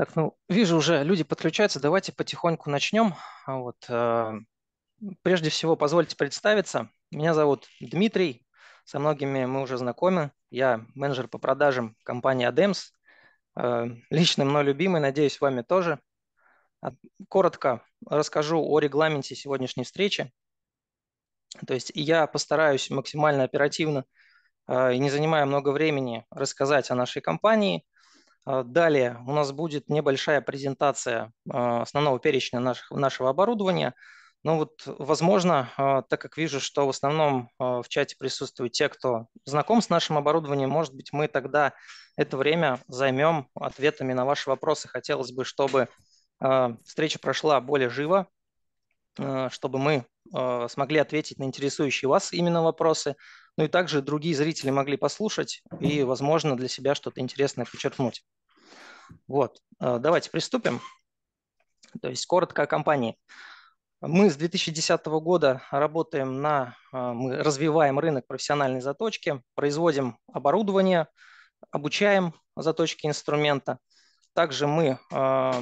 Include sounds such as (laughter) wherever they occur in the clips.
Так, ну, вижу уже, люди подключаются, давайте потихоньку начнем. А вот, э, прежде всего, позвольте представиться. Меня зовут Дмитрий, со многими мы уже знакомы. Я менеджер по продажам компании ADEMS, э, лично мной любимый, надеюсь, вами тоже. А, коротко расскажу о регламенте сегодняшней встречи. То есть я постараюсь максимально оперативно э, и не занимая много времени рассказать о нашей компании – а, далее у нас будет небольшая презентация а, основного перечня наших, нашего оборудования. Ну вот, возможно, а, так как вижу, что в основном в чате присутствуют те, кто знаком с нашим оборудованием, может быть, мы тогда это время займем ответами на ваши вопросы. Хотелось бы, чтобы встреча прошла более живо, чтобы мы смогли ответить на интересующие вас именно вопросы, ну и также другие зрители могли послушать и, возможно, для себя что-то интересное подчеркнуть. Вот, э, давайте приступим. То есть коротко о компании. Мы с 2010 года работаем на, э, мы развиваем рынок профессиональной заточки, производим оборудование, обучаем заточки инструмента. Также мы э,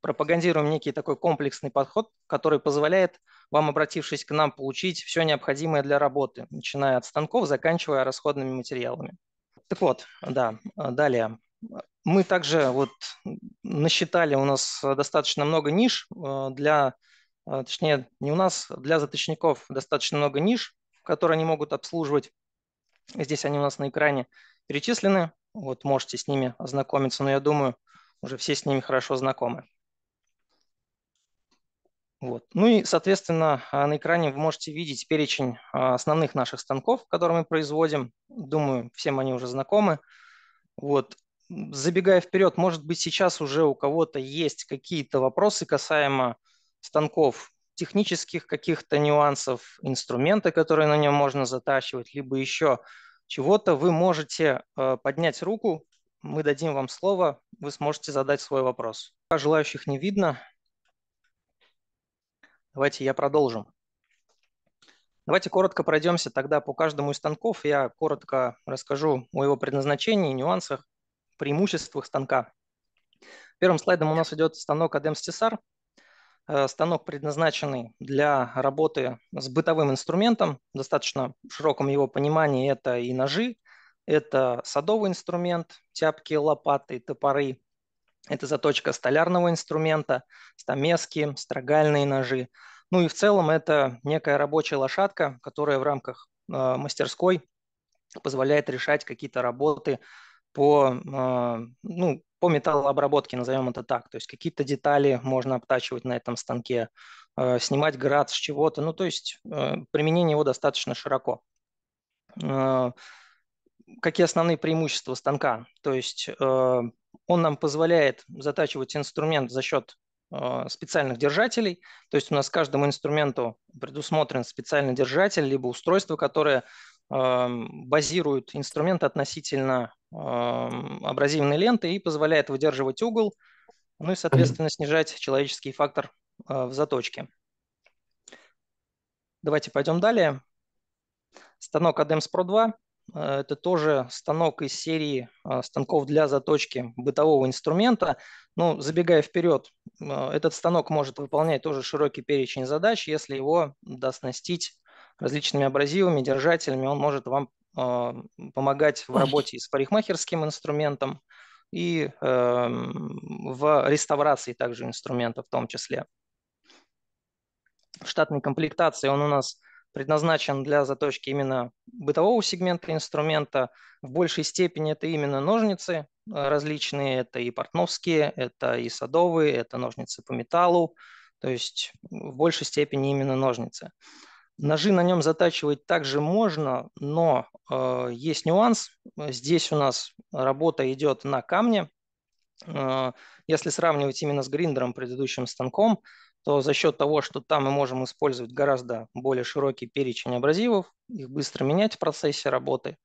пропагандируем некий такой комплексный подход, который позволяет вам, обратившись к нам, получить все необходимое для работы, начиная от станков, заканчивая расходными материалами. Так вот, да, далее. Мы также вот насчитали, у нас достаточно много ниш э, для, э, точнее, не у нас, для заточников достаточно много ниш, которые они могут обслуживать. Здесь они у нас на экране перечислены. Вот можете с ними ознакомиться, но я думаю, уже все с ними хорошо знакомы. Вот. Ну и, соответственно, э, на экране вы можете видеть перечень основных наших станков, которые мы производим. Думаю, всем они уже знакомы. Вот забегая вперед, может быть, сейчас уже у кого-то есть какие-то вопросы касаемо станков, технических каких-то нюансов, инструмента, которые на нем можно затачивать, либо еще чего-то, вы можете э, поднять руку, мы дадим вам слово, вы сможете задать свой вопрос. Пока желающих не видно. Давайте я продолжу. Давайте коротко пройдемся тогда по каждому из станков. Я коротко расскажу о его предназначении, нюансах, преимуществах станка. Первым слайдом у нас идет станок Адем Стесар. Э, станок, предназначенный для работы с бытовым инструментом, достаточно широком его понимании это и ножи, это садовый инструмент, тяпки, лопаты, топоры, это заточка столярного инструмента, стамески, строгальные ножи. Ну и в целом это некая рабочая лошадка, которая в рамках э, мастерской позволяет решать какие-то работы по, а, ну, по металлообработке, назовем это так. То есть какие-то детали можно обтачивать на этом станке, а, снимать град с чего-то. Ну, то есть а, применение его достаточно широко. Какие основные преимущества станка? То есть он нам позволяет затачивать инструмент за счет специальных держателей. То есть у нас каждому инструменту предусмотрен специальный держатель, либо устройство, которое базирует инструмент относительно абразивной ленты и позволяет выдерживать угол, ну и, соответственно, снижать человеческий фактор а, в заточке. Давайте пойдем далее. Станок ADEMS Pro 2. Это тоже станок из серии а, станков для заточки бытового инструмента. Ну, забегая вперед, а, этот станок может выполнять тоже широкий перечень задач. Если его доснастить различными абразивами, держателями, он может вам а, помогать в работе с парикмахерским инструментом и эм, в реставрации также инструмента в том числе. В штатной комплектации он у нас предназначен для заточки именно бытового сегмента инструмента. В большей степени это именно ножницы а, различные, это и портновские, это и садовые, это ножницы по металлу, то есть в большей степени именно ножницы. Uh, Ножи на нем затачивать также можно, но э, есть нюанс. Здесь у нас работа идет на камне. Э, если сравнивать именно с гриндером, предыдущим станком, то за счет того, что там мы можем использовать гораздо более широкий перечень абразивов, их быстро менять в процессе работы,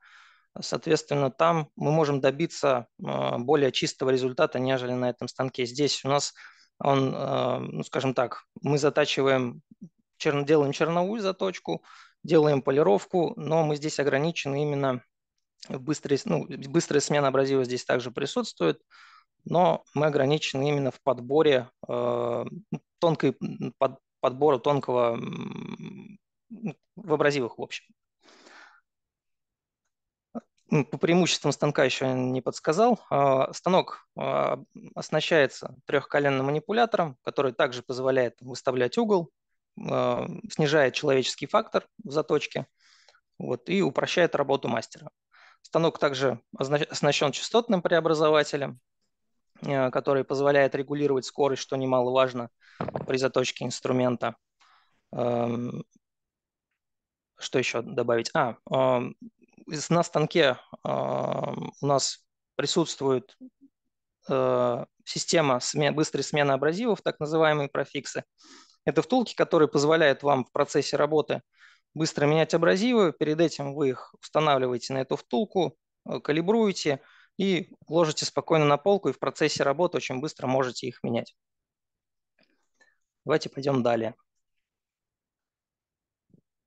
соответственно, там мы можем добиться э, более чистого результата, нежели на этом станке. Здесь у нас он, э, ну, скажем так, мы затачиваем черно, делаем черновую заточку, делаем полировку, но мы здесь ограничены именно быстрой, ну, быстрая смена абразива здесь также присутствует, но мы ограничены именно в подборе э, тонкой, под, подбора тонкого в абразивах в общем. По преимуществам станка еще не подсказал. Э, станок э, оснащается трехколенным манипулятором, который также позволяет выставлять угол, а, снижает человеческий фактор в заточке вот, и упрощает работу мастера. Станок также оснащен частотным преобразователем, а, который позволяет регулировать скорость, что немаловажно при заточке инструмента. Эм, что еще добавить? А, эм, на станке эм, у нас присутствует э, система быстрой смены абразивов, так называемые профиксы. Это втулки, которые позволяют вам в процессе работы быстро менять абразивы. Перед этим вы их устанавливаете на эту втулку, э, калибруете и ложите спокойно на полку, и в процессе работы очень быстро можете их менять. Давайте пойдем далее.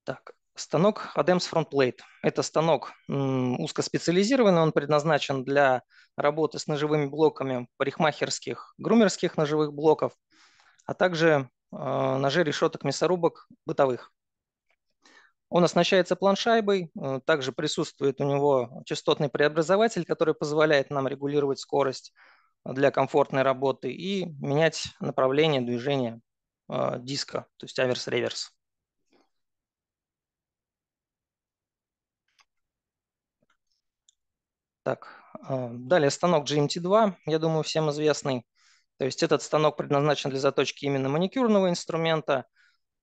Так, станок ADEMS Plate. Это станок узкоспециализированный, он предназначен для работы с ножевыми блоками парикмахерских, грумерских ножевых блоков, а также а, ножи решеток, мясорубок бытовых. Он оснащается планшайбой, э, также присутствует у него частотный преобразователь, который позволяет нам регулировать скорость для комфортной работы и менять направление движения а, диска, то есть аверс-реверс. Так, а, далее станок GMT2, я думаю, всем известный. То есть этот станок предназначен для заточки именно маникюрного инструмента.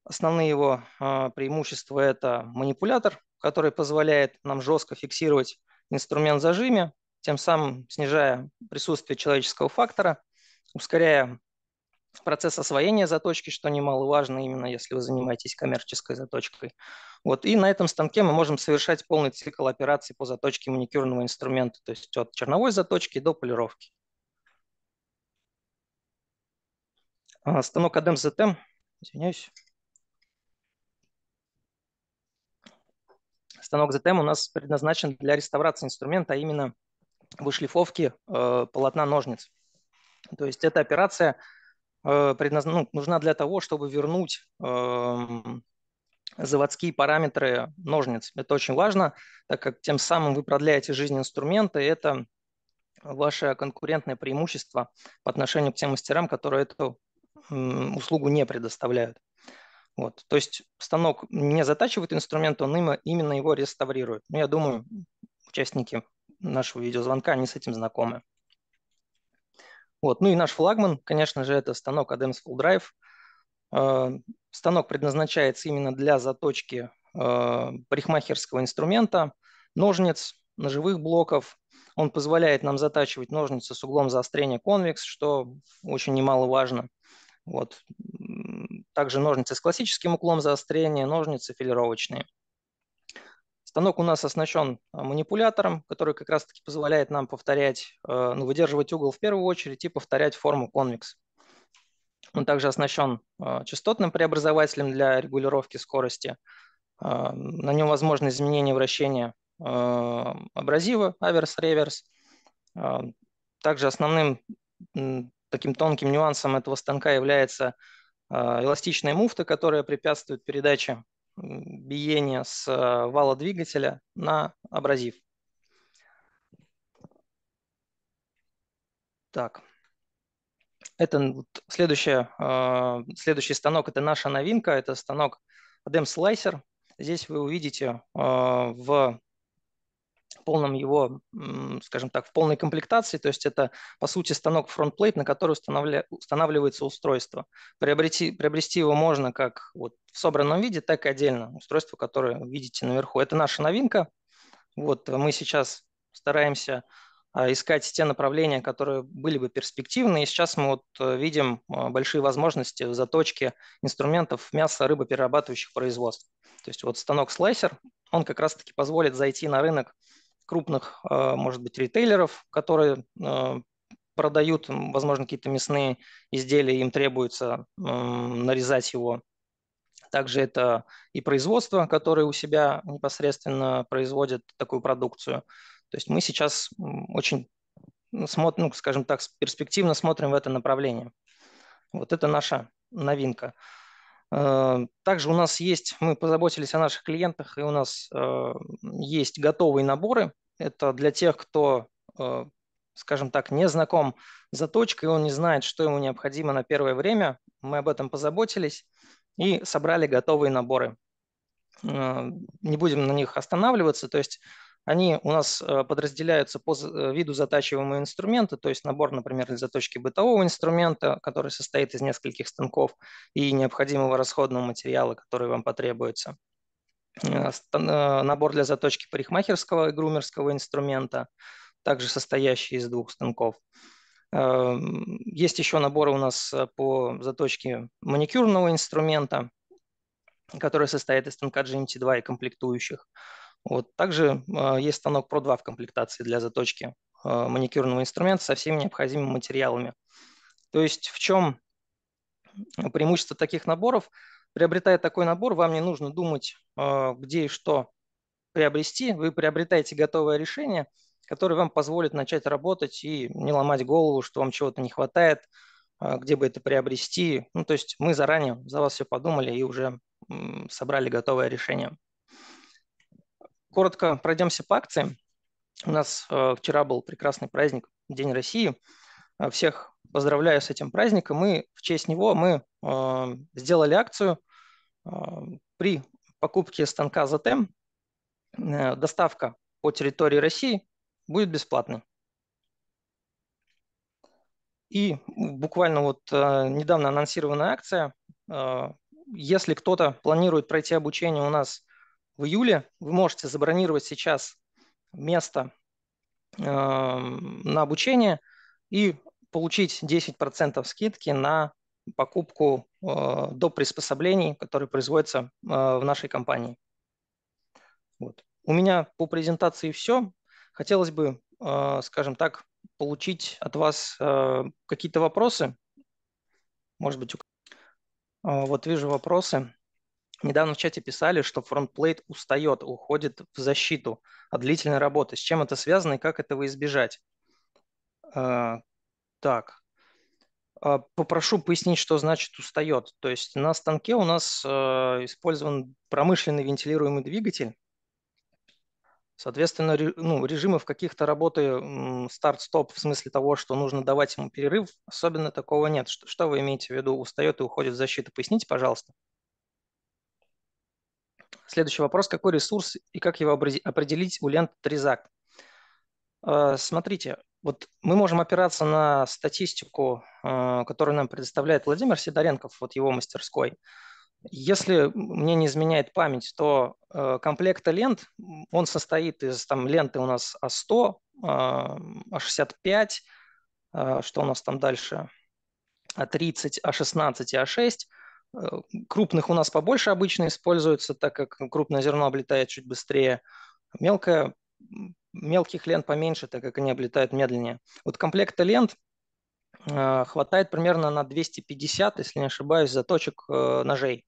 Основные его а, преимущества – это манипулятор, который позволяет нам жестко фиксировать инструмент в зажиме, тем самым снижая присутствие человеческого фактора, ускоряя процесс освоения заточки, что немаловажно именно если вы занимаетесь коммерческой заточкой. Вот. И на этом станке мы можем совершать полный цикл операций по заточке маникюрного инструмента, то есть от черновой заточки до полировки. А, станок Адем ZM, извиняюсь. Станок ZM у нас предназначен для реставрации инструмента, а именно вышлифовки э, полотна ножниц. То есть эта операция э, предназ... ну, нужна для того, чтобы вернуть э, заводские параметры ножниц. Это очень важно, так как тем самым вы продляете жизнь инструмента, и это ваше конкурентное преимущество по отношению к тем мастерам, которые эту услугу не предоставляют. Вот. То есть станок не затачивает инструмент, он именно его реставрирует. Ну, я думаю, участники нашего видеозвонка, они с этим знакомы. Вот. Ну и наш флагман, конечно же, это станок Adams Full Drive. Э, станок предназначается именно для заточки э, парикмахерского инструмента, ножниц, ножевых блоков. Он позволяет нам затачивать ножницы с углом заострения конвекс, что очень немаловажно. Вот. Также ножницы с классическим углом заострения, ножницы филировочные. Станок у нас оснащен а, манипулятором, который как раз-таки позволяет нам повторять, э, ну, выдерживать угол в первую очередь и повторять форму конвекс. Он также оснащен а, частотным преобразователем для регулировки скорости. А, на нем возможно изменение вращения абразива, аверс, реверс. Также основным таким тонким нюансом этого станка является а, эластичная муфта, которая препятствует передаче биения с а, вала двигателя на абразив. Так. Это следующее, а, следующий станок, это наша новинка, это станок Adem Slicer. Здесь вы увидите в полном его, скажем так, в полной комплектации, то есть это, по сути, станок фронтплейт, на который устанавля... устанавливается устройство. Приобрети... Приобрести его можно как вот в собранном виде, так и отдельно, устройство, которое видите наверху. Это наша новинка. Вот мы сейчас стараемся а, искать те направления, которые были бы перспективны. И сейчас мы вот э, видим а, большие возможности в заточке инструментов мясо рыбоперерабатывающих производств. То есть вот станок слайсер, он как раз-таки позволит зайти на рынок крупных, а, может быть, ритейлеров, которые а, продают, возможно, какие-то мясные изделия, им требуется нарезать его. Также это и производство, которое у себя непосредственно производит такую продукцию. То есть мы сейчас очень смотрим, ну, скажем так, перспективно смотрим в это направление. Вот это наша новинка. Э, также у нас есть, мы позаботились о наших клиентах, и у нас э, есть готовые наборы. Это для тех, кто, э, скажем так, не знаком с заточкой, он не знает, что ему необходимо на первое время. Мы об этом позаботились и собрали готовые наборы. Не будем на них останавливаться, то есть они у нас э, подразделяются по э, виду затачиваемого инструмента, то есть набор, например, для заточки бытового инструмента, который состоит из нескольких станков и необходимого расходного материала, который вам потребуется. Э, набор для заточки парикмахерского и грумерского инструмента, также состоящий из двух станков. Эм, есть еще наборы у нас по заточке маникюрного инструмента, который состоит из станка GMT2 и комплектующих. Вот. Также а, есть станок Pro 2 в комплектации для заточки а, маникюрного инструмента со всеми необходимыми материалами. То есть в чем преимущество таких наборов? Приобретая такой набор, вам не нужно думать, а, где и что приобрести. Вы приобретаете готовое решение, которое вам позволит начать работать и не ломать голову, что вам чего-то не хватает, где бы это приобрести. Ну, то есть мы заранее за вас все подумали и уже собрали готовое решение. Коротко пройдемся по акциям. У нас э, вчера был прекрасный праздник, День России. Э, всех поздравляю с этим праздником. И в честь него мы э, сделали акцию при покупке станка ZTEM. Доставка по территории России будет бесплатной. И буквально вот недавно анонсированная акция. Если кто-то планирует пройти обучение у нас в июле. Вы можете забронировать сейчас место э, на обучение и получить 10% скидки на покупку э, до приспособлений, которые производятся э, в нашей компании. Вот. У меня по презентации все. Хотелось бы, э, скажем так, получить от вас э, какие-то вопросы. Может быть, у... э, вот вижу вопросы. Недавно в чате писали, что фронтплейт устает, уходит в защиту от длительной работы. С чем это связано и как этого избежать? А, так, а, попрошу пояснить, что значит устает. То есть на станке у нас а, использован промышленный вентилируемый двигатель. Соответственно, ну, режимов каких-то работы старт-стоп в смысле того, что нужно давать ему перерыв, особенно такого нет. Что, что вы имеете в виду? Устает и уходит в защиту. Поясните, пожалуйста. Следующий вопрос. Какой ресурс и как его определить у лент Тризак? А, смотрите, вот мы можем опираться на статистику, а, которую нам предоставляет Владимир Сидоренков, вот его мастерской. Если мне не изменяет память, то а, комплекта лент, он состоит из там ленты у нас А100, А65, что у нас там дальше, А30, А16 и А6 – Э, крупных у нас побольше обычно используется, так как крупное зерно облетает чуть быстрее. Мелкое, мелких лент поменьше, так как они облетают медленнее. Вот комплекта лент э, хватает примерно на 250, если не ошибаюсь, заточек э, ножей.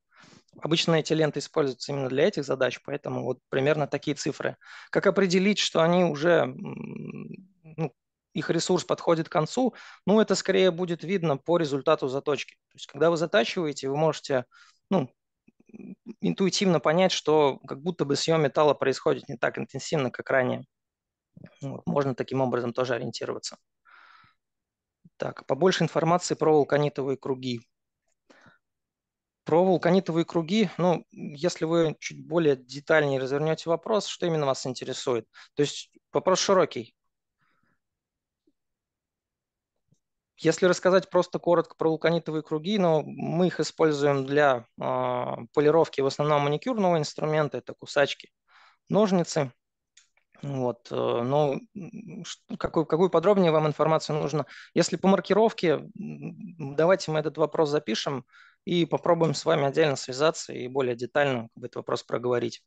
Обычно эти ленты используются именно для этих задач, поэтому вот примерно такие цифры. Как определить, что они уже ну, их ресурс подходит к концу, ну, это скорее будет видно по результату заточки. То есть, когда вы затачиваете, вы можете, ну, интуитивно понять, что как будто бы съем металла происходит не так интенсивно, как ранее. Вот, можно таким образом тоже ориентироваться. Так, побольше информации про вулканитовые круги. Про вулканитовые круги, ну, если вы чуть более детальнее развернете вопрос, что именно вас интересует? То есть вопрос широкий. Если рассказать просто коротко про вулканитовые круги, но ну, мы их используем для э, полировки в основном маникюрного инструмента, это кусачки, ножницы. Вот, э, но какую, какую подробнее вам информацию нужно? Если по маркировке, давайте мы этот вопрос запишем и попробуем с вами отдельно связаться и более детально этот вопрос проговорить.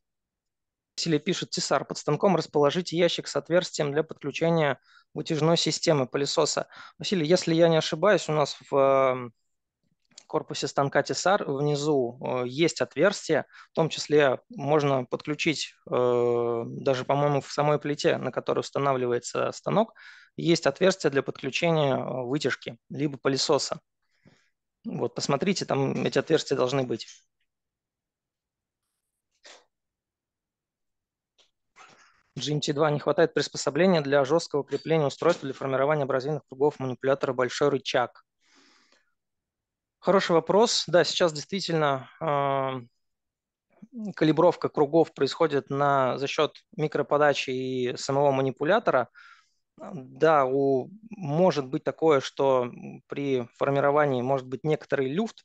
Василий пишет Тесар, под станком расположите ящик с отверстием для подключения вытяжной системы пылесоса. Василий, если я не ошибаюсь, у нас в эм, корпусе станка Тесар внизу э, есть отверстие, в том числе можно подключить э, даже, по-моему, в самой плите, на которой устанавливается станок, есть отверстие для подключения э, вытяжки либо пылесоса. Вот, посмотрите, там эти отверстия должны быть. GMT2 не хватает приспособления для жесткого крепления устройства для формирования абразивных кругов манипулятора «Большой рычаг». Хороший вопрос. Да, сейчас действительно э, калибровка кругов происходит на, за счет микроподачи и самого манипулятора. Да, у, может быть такое, что при формировании может быть некоторый люфт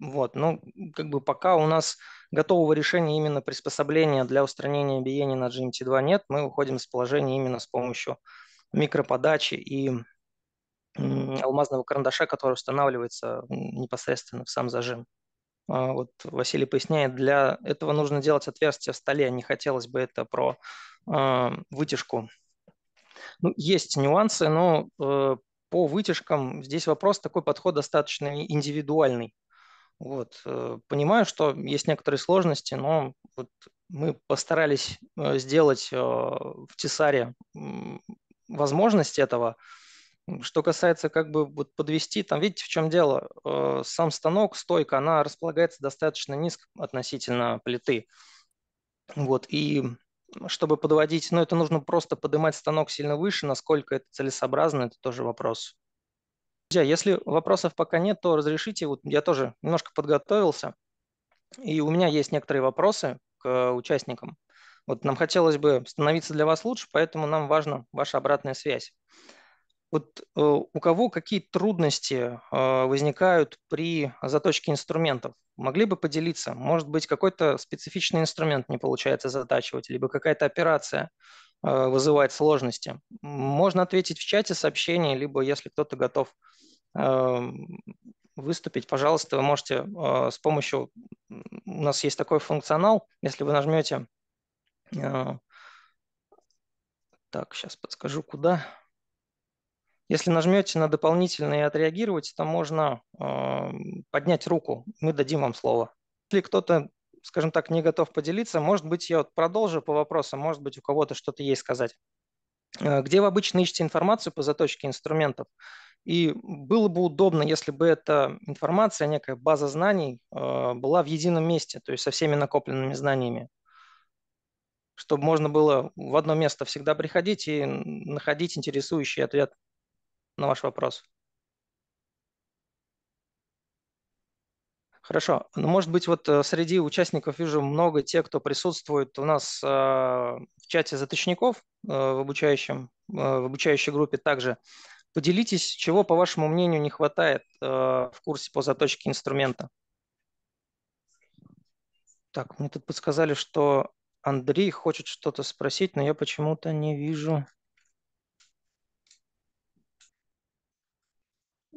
вот, но ну, как бы пока у нас готового решения именно приспособления для устранения биения на GMT2 нет, мы выходим с положения именно с помощью микроподачи и алмазного карандаша, который устанавливается непосредственно в сам зажим. А, вот Василий поясняет, для этого нужно делать отверстие в столе. Не хотелось бы это про э, вытяжку. Ну, есть нюансы, но э, по вытяжкам здесь вопрос, такой подход достаточно индивидуальный. Вот. Э, понимаю, что есть некоторые сложности, но вот мы постарались э, сделать э, в Тесаре возможность этого. Что касается как бы вот подвести, там видите, в чем дело. Сам станок, стойка, она располагается достаточно низко относительно плиты. Вот, и чтобы подводить, ну, это нужно просто поднимать станок сильно выше, насколько это целесообразно, это тоже вопрос. Друзья, если вопросов пока нет, то разрешите. Вот я тоже немножко подготовился, и у меня есть некоторые вопросы к участникам. Вот нам хотелось бы становиться для вас лучше, поэтому нам важна ваша обратная связь. Вот э, у кого какие трудности э, возникают при заточке инструментов? Могли бы поделиться? Может быть, какой-то специфичный инструмент не получается затачивать, либо какая-то операция? Э, вызывает сложности? Можно ответить в чате сообщение, либо если кто-то готов эм, выступить, пожалуйста, вы можете э, с помощью... У нас есть такой функционал, если вы нажмете... Э, так, сейчас подскажу, куда. Если нажмете на дополнительные отреагировать, отреагируете, то можно эм, поднять руку, мы дадим вам слово. Если кто-то скажем так, не готов поделиться. Может быть, я вот продолжу по вопросам, может быть, у кого-то что-то есть сказать. Э, где вы обычно ищете информацию по заточке инструментов? И было бы удобно, если бы эта информация, некая база знаний э, была в едином месте, то есть со всеми накопленными знаниями, чтобы можно было в одно место всегда приходить и находить интересующий ответ на ваш вопрос. Хорошо. Ну, может быть, вот э, среди участников вижу много тех, кто присутствует у нас э, в чате заточников э, в, обучающем, в обучающей группе также. Поделитесь, чего, по вашему мнению, не хватает в курсе по заточке инструмента? Так, мне тут подсказали, что Андрей хочет что-то спросить, но я почему-то не вижу.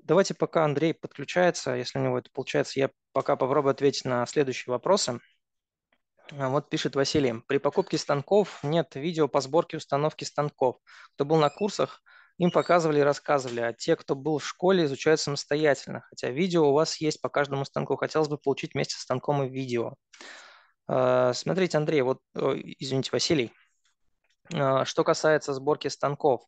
Давайте пока Андрей подключается, если у него это получается, я пока попробую ответить на следующие вопросы. А вот пишет Василий. При покупке станков нет видео по сборке и установке станков. Кто был на курсах, им показывали и рассказывали, а те, кто был в школе, изучают самостоятельно. Хотя видео у вас есть по каждому станку. Хотелось бы получить вместе с станком и видео. А, смотрите, Андрей, вот, извините, Василий, а, что касается сборки станков,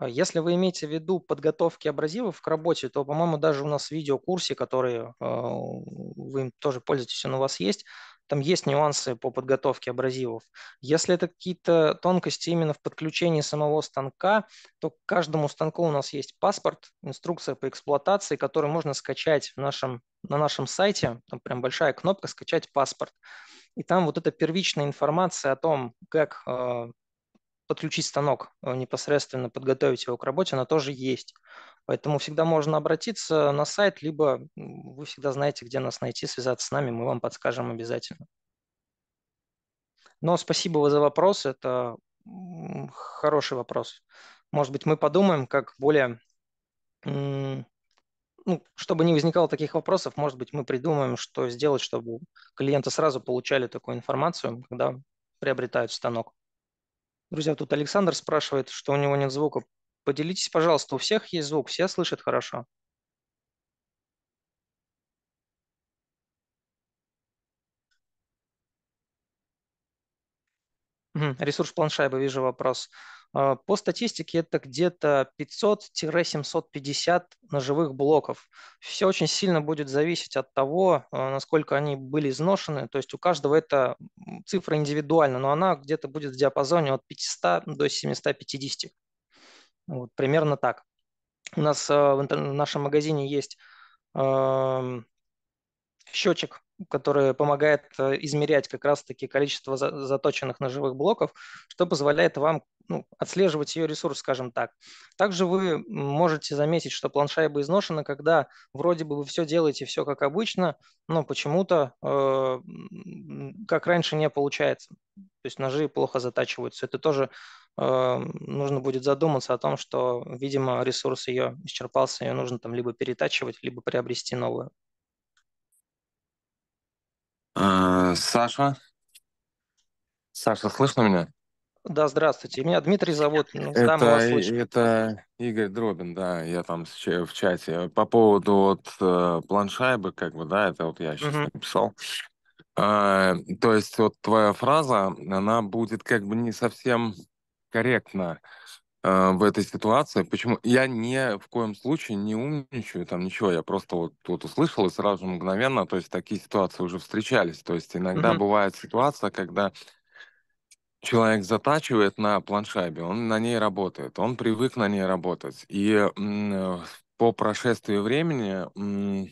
а если вы имеете в виду подготовки абразивов к работе, то, по-моему, даже у нас в видеокурсе, который а, вы тоже пользуетесь, он у вас есть, там есть нюансы по подготовке абразивов. Если это какие-то тонкости именно в подключении самого станка, то к каждому станку у нас есть паспорт, инструкция по эксплуатации, которую можно скачать в нашем, на нашем сайте. Там прям большая кнопка «Скачать паспорт». И там вот эта первичная информация о том, как а, подключить станок, э, непосредственно подготовить его к работе, она тоже есть. Поэтому всегда можно обратиться на сайт, либо вы всегда знаете, где нас найти, связаться с нами, мы вам подскажем обязательно. Но спасибо за вопрос, это хороший вопрос. Может быть, мы подумаем, как более... Ну, чтобы не возникало таких вопросов, может быть, мы придумаем, что сделать, чтобы клиенты сразу получали такую информацию, когда приобретают станок. Друзья, тут Александр спрашивает, что у него нет звука. Поделитесь, пожалуйста, у всех есть звук, все слышат хорошо? Ресурс планшайба, вижу вопрос. А, по статистике это где-то 500-750 ножевых блоков. Все очень сильно будет зависеть от того, а, насколько они были изношены. То есть у каждого эта цифра индивидуальна, но она где-то будет в диапазоне от 500 до 750. Вот, примерно так. У нас а, в, нашем магазине есть счетчик которая помогает э, измерять как раз-таки количество заточенных ножевых блоков, что позволяет вам ну, отслеживать ее ресурс, скажем так. Также вы можете заметить, что планшайба изношена, когда вроде бы вы все делаете, все как обычно, но почему-то э, как раньше не получается. То есть ножи плохо затачиваются. Это тоже э, нужно будет задуматься о том, что, видимо, ресурс ее исчерпался, ее нужно там либо перетачивать, либо приобрести новую. А, Саша. Саша, слышно меня? Да, здравствуйте. Меня Дмитрий зовут. Сам это, это Игорь Дробин, да, я там в чате. По поводу вот э, планшайбы, как бы, да, это вот я сейчас угу. написал. А, то есть вот твоя фраза, она будет как бы не совсем корректно. Э, в этой ситуации. Почему? Я ни в коем случае не умничаю, там ничего, я просто вот тут услышал и сразу же мгновенно, то есть такие ситуации уже встречались. То есть иногда угу. бывает ситуация, когда человек затачивает на планшабе, он на ней работает, он привык на ней работать. И по прошествии времени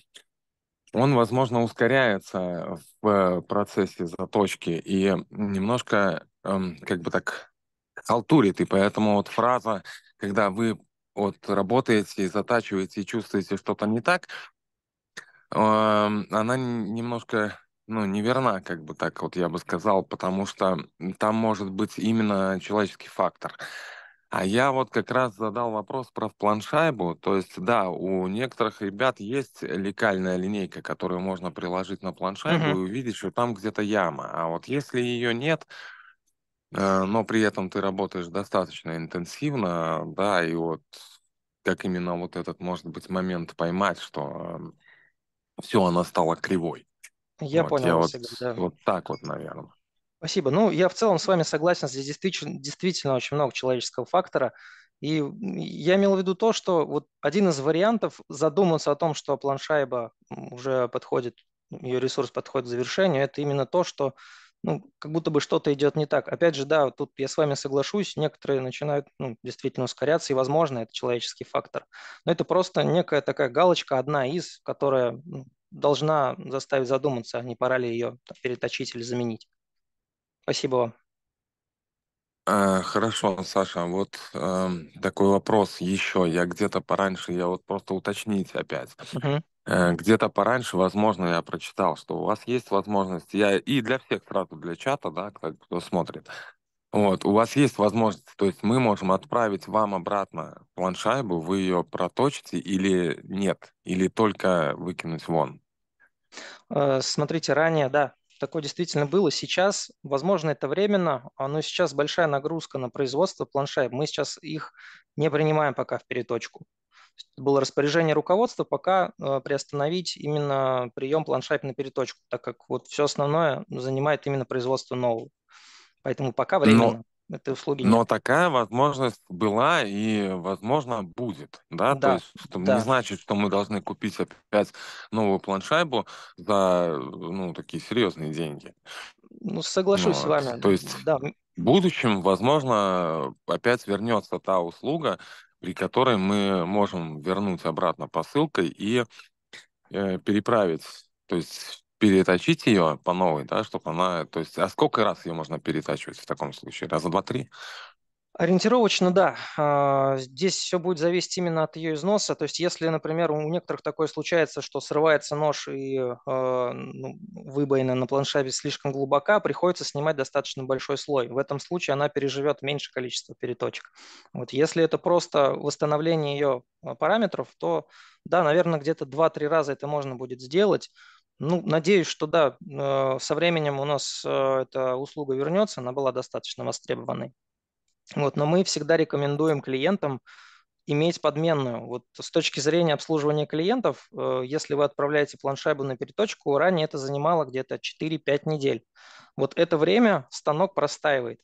он, возможно, ускоряется в процессе заточки и немножко, эм, как бы так, халтурит. И поэтому вот фраза, когда вы вот работаете, затачиваете и чувствуете что-то не так, э, она немножко ну, неверна, как бы так вот я бы сказал, потому что там может быть именно человеческий фактор. А я вот как раз задал вопрос про планшайбу. То есть, да, у некоторых ребят есть лекальная линейка, которую можно приложить на планшайбу mm-hmm. и увидеть, что там где-то яма. А вот если ее нет, Э, но при этом ты работаешь достаточно интенсивно, да, и вот как именно вот этот, может быть, момент поймать, что эм, все, она стала кривой. Я вот, понял я вот, себя, да. Вот так вот, наверное. Спасибо. Ну, я в целом с вами согласен, здесь действительно, действительно очень много человеческого фактора. И я имел в виду то, что вот один из вариантов задуматься о том, что планшайба уже подходит, ее ресурс подходит к завершению, это именно то, что ну, как будто бы что-то идет не так. Опять же, да, тут я с вами соглашусь, некоторые начинают ну, действительно ускоряться, и, возможно, это человеческий фактор. Но это просто некая такая галочка, одна из, которая ну, должна заставить задуматься, а не пора ли ее переточить или заменить. Спасибо вам. Э, хорошо, Саша, вот э, такой вопрос еще. Я где-то пораньше, я вот просто уточнить опять. Угу. Э, где-то пораньше, возможно, я прочитал, что у вас есть возможность, я и для всех сразу, для чата, да, кто смотрит, вот, у вас есть возможность, то есть мы можем отправить вам обратно планшайбу, вы ее проточите или нет, или только выкинуть вон? Э, смотрите, ранее, да, такое действительно было. Сейчас, возможно, это временно, а, но сейчас большая нагрузка на производство планшайб. Мы сейчас их не принимаем пока в переточку было распоряжение руководства пока э, приостановить именно прием планшайп на переточку, так как вот все основное занимает именно производство нового. Поэтому пока временно. Но... Этой услуги нет. Но такая возможность была и, возможно, будет. Да? да. То есть что да. не значит, что мы должны купить опять новую планшайбу за ну, такие серьезные деньги. Ну, соглашусь вот. с вами. То есть да. в будущем, возможно, опять вернется та услуга, при которой мы можем вернуть обратно посылкой и э, переправить, то есть переточить ее по новой, да, чтобы она, то есть, а сколько раз ее можно перетачивать в таком случае? Раза два-три? Ориентировочно, да. А, здесь все будет зависеть именно от ее износа. То есть, если, например, у некоторых такое случается, что срывается нож и э, ну, выбоина на планшабе слишком глубока, приходится снимать достаточно большой слой. В этом случае она переживет меньше количество переточек. Вот если это просто восстановление ее а, параметров, то, да, наверное, где-то 2-3 раза это можно будет сделать. Ну, надеюсь, что да, э, со временем у нас э, эта услуга вернется, она была достаточно востребованной. Вот, но мы всегда рекомендуем клиентам иметь подменную. Вот с точки зрения обслуживания клиентов, э, если вы отправляете планшайбу на переточку, ранее это занимало где-то 4-5 недель. Вот это время станок простаивает.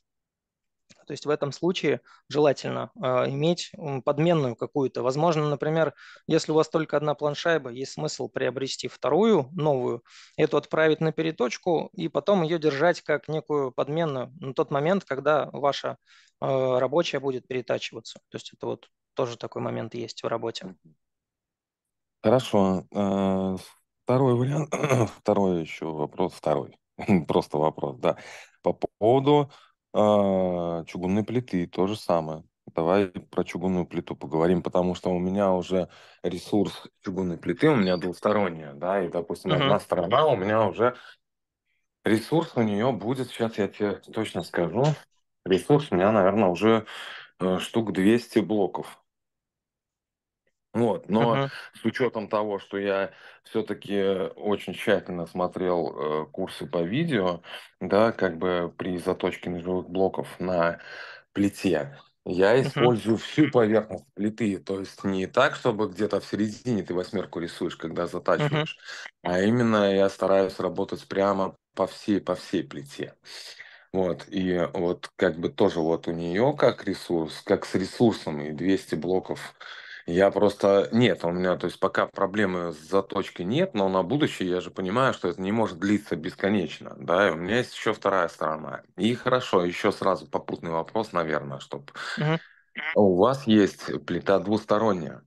То есть в этом случае желательно э, иметь подменную какую-то. Возможно, например, если у вас только одна планшайба, есть смысл приобрести вторую, новую, эту отправить на переточку и потом ее держать как некую подменную на тот момент, когда ваша э, рабочая будет перетачиваться. То есть это вот тоже такой момент есть в работе. Хорошо. А, второй вариант, (clears throat) второй еще вопрос, второй, (laughs) просто вопрос, да, по поводу а, чугунные плиты, то же самое. Давай про чугунную плиту поговорим, потому что у меня уже ресурс чугунной плиты, у меня двусторонняя, да, и, допустим, Мгм. одна сторона, у меня уже ресурс у нее будет, сейчас я тебе точно скажу, ресурс у меня, наверное, уже э, штук 200 блоков. Вот, но uh-huh. с учетом того, что я все-таки очень тщательно смотрел э, курсы по видео, да, как бы при заточке ножевых блоков на плите, я использую uh-huh. всю поверхность плиты, то есть не так, чтобы где-то в середине ты восьмерку рисуешь, когда затачиваешь, uh-huh. а именно я стараюсь работать прямо по всей, по всей плите. Вот, и вот как бы тоже вот у нее как ресурс, как с ресурсом, и 200 блоков я просто... Нет, у меня, то есть пока проблемы с заточкой нет, но на будущее я же понимаю, что это не может длиться бесконечно, да, и у меня есть еще вторая сторона. И хорошо, еще сразу попутный вопрос, наверное, чтобы... Угу. У вас есть плита двусторонняя.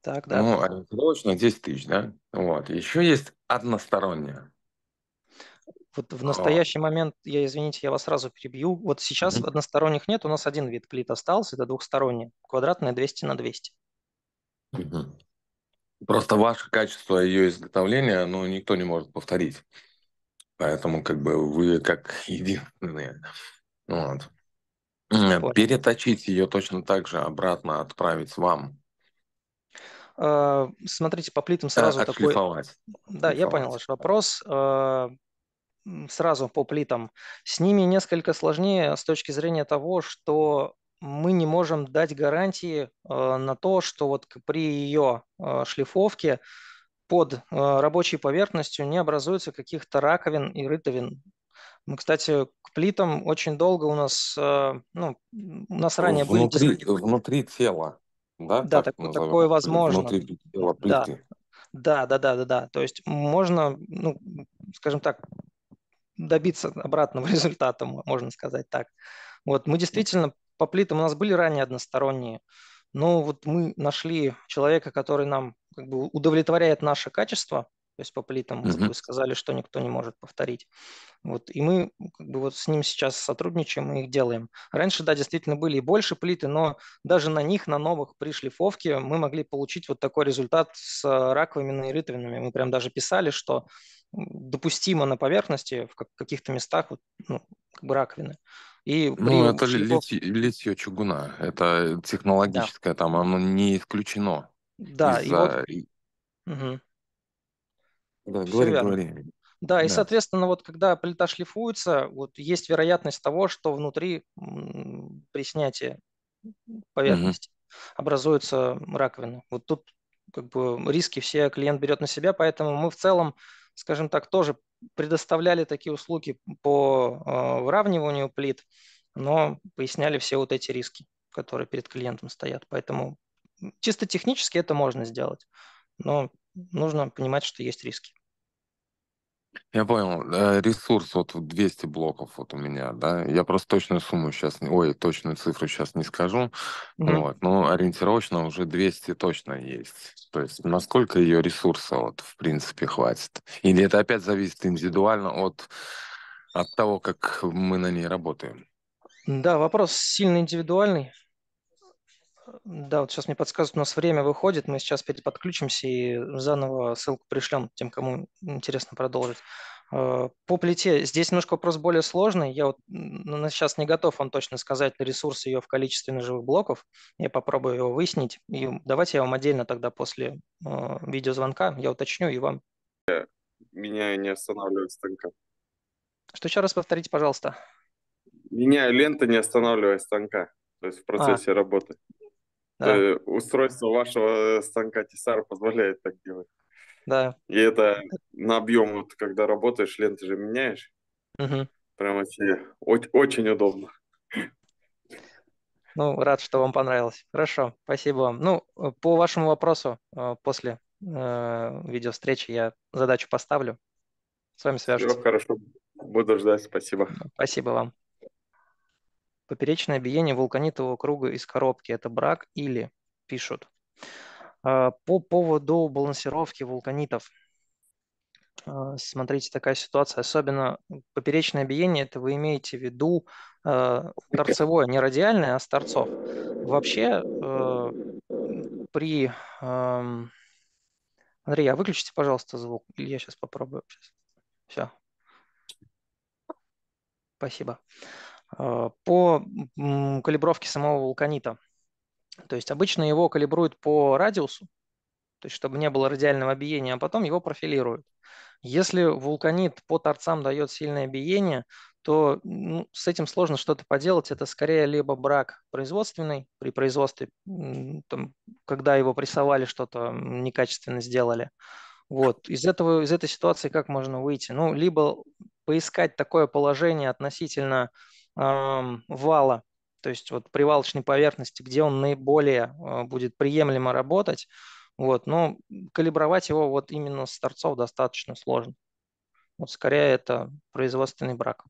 Так, да. Ну, ориентировочно а 10 тысяч, да? Вот. Еще есть односторонняя. Вот в настоящий О. момент, я извините, я вас сразу перебью. Вот сейчас mm-hmm. односторонних нет, у нас один вид плит остался, это двухсторонний, квадратная 200 на 200. Угу. Просто ваше качество ее изготовления, ну, никто не может повторить. Поэтому как бы вы как (laughs) единственные. Вот. Переточить ее точно так же обратно отправить вам. А, смотрите, по плитам сразу а, такой... Да, я понял ваш вопрос а, сразу по плитам. С ними несколько сложнее с точки зрения того, что мы не можем дать гарантии э, на то, что вот при ее э, шлифовке под э, рабочей поверхностью не образуется каких-то раковин и рытовин. Мы, кстати, к плитам очень долго у нас, ну, у нас ранее внутри, были... Внутри тела, да? Да, так, так такое возможно. Внутри тела плиты. Да. да, да, да, да, да. То есть можно, ну, скажем так, добиться обратного (laughs) результата, можно сказать так. Вот мы действительно по плитам у нас были ранее односторонние, но вот мы нашли человека, который нам как бы удовлетворяет наше качество, то есть по плитам mm-hmm. бы сказали, что никто не может повторить. Вот, и мы как бы вот с ним сейчас сотрудничаем и их делаем. Раньше, да, действительно были и больше плиты, но даже на них, на новых при шлифовке мы могли получить вот такой результат с раковинами и Мы прям даже писали, что допустимо на поверхности в каких-то местах вот, ну, как бы раковины. И ну, при... это его... литье, литье чугуна, это технологическое, да. там оно не исключено. Да, из и вот... Угу. Да, говори, говори. Да, да, и, соответственно, вот когда плита шлифуется, вот есть вероятность того, что внутри при снятии поверхности угу. образуется раковина. Вот тут как бы риски все клиент берет на себя, поэтому мы в целом, скажем так, тоже предоставляли такие услуги по а, выравниванию плит, но поясняли все вот эти риски, которые перед клиентом стоят. Поэтому чисто технически это можно сделать, но нужно понимать, что есть риски. Я понял. Э, ресурс вот в 200 блоков вот у меня, да. Я просто точную сумму сейчас, ой, точную цифру сейчас не скажу, Мгм. вот, но ориентировочно уже 200 точно есть. То есть насколько ее ресурса вот в принципе хватит? Или это опять зависит индивидуально от, от того, как мы на ней работаем? Да, вопрос сильно индивидуальный. Да, вот сейчас мне подсказывают, у нас время выходит, мы сейчас подключимся и заново ссылку пришлем тем, кому интересно продолжить. Э, по плите здесь немножко вопрос более сложный. Я вот сейчас ну, не готов вам точно сказать ресурс ее в количестве ножевых блоков. Я попробую его выяснить. И давайте я вам отдельно тогда после э, видеозвонка я уточню и вам. Меня не останавливает станка. Что еще раз повторите, пожалуйста? Меня лента не останавливает станка, то есть в а. процессе а. работы. Да. Э, устройство вашего станка Тесар позволяет так делать. Да. И это на объем, вот, когда работаешь, ленты же меняешь. Угу. Прям вообще очень, очень удобно. Ну, рад, что вам понравилось. Хорошо, спасибо вам. Ну, э, по вашему вопросу э, после э, видеовстречи я задачу поставлю. С вами свяжусь. Все хорошо. Буду ждать. Спасибо. Спасибо вам. Поперечное биение вулканитового круга из коробки – это брак или, пишут. А, по поводу балансировки вулканитов. А, смотрите, такая ситуация, особенно поперечное биение, это вы имеете в виду а, торцевое, не радиальное, а с торцов. Вообще при... Андрей, а выключите, пожалуйста, звук, или я сейчас попробую. Все. Спасибо. Э, по калибровке самого вулканита. То есть обычно его калибруют по радиусу, то есть чтобы не было радиального биения, а потом его профилируют. Если вулканит по торцам дает сильное биение, то ну, с этим сложно что-то поделать. Это скорее либо брак производственный при производстве, там, когда его прессовали, что-то некачественно сделали. Вот. Из, этого, из этой ситуации как можно выйти? Ну, либо поискать такое положение относительно э, вала, то есть вот привалочной поверхности, где он наиболее а, будет приемлемо работать. Вот, но калибровать его вот именно с торцов достаточно сложно. Вот скорее это производственный брак.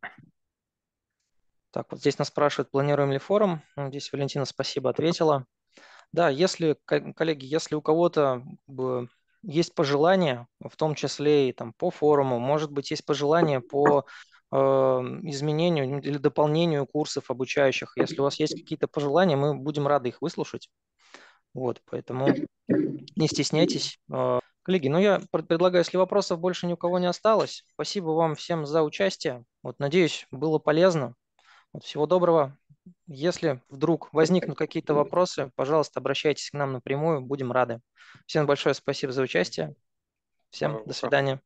Так, вот здесь нас спрашивают, планируем ли форум. Ну, здесь Валентина спасибо ответила. Да, если, коллеги, если у кого-то есть пожелания, в том числе и там по форуму, может быть, есть пожелания по Э, изменению или дополнению курсов обучающих. Если у вас есть какие-то пожелания, мы будем рады их выслушать. Вот, поэтому не стесняйтесь. Э. Коллеги, ну я предлагаю, если вопросов больше ни у кого не осталось, спасибо вам всем за участие. Вот, надеюсь, было полезно. Вот, всего доброго. Если вдруг возникнут какие-то вопросы, пожалуйста, обращайтесь к нам напрямую, будем рады. Всем большое спасибо за участие. Всем до свидания.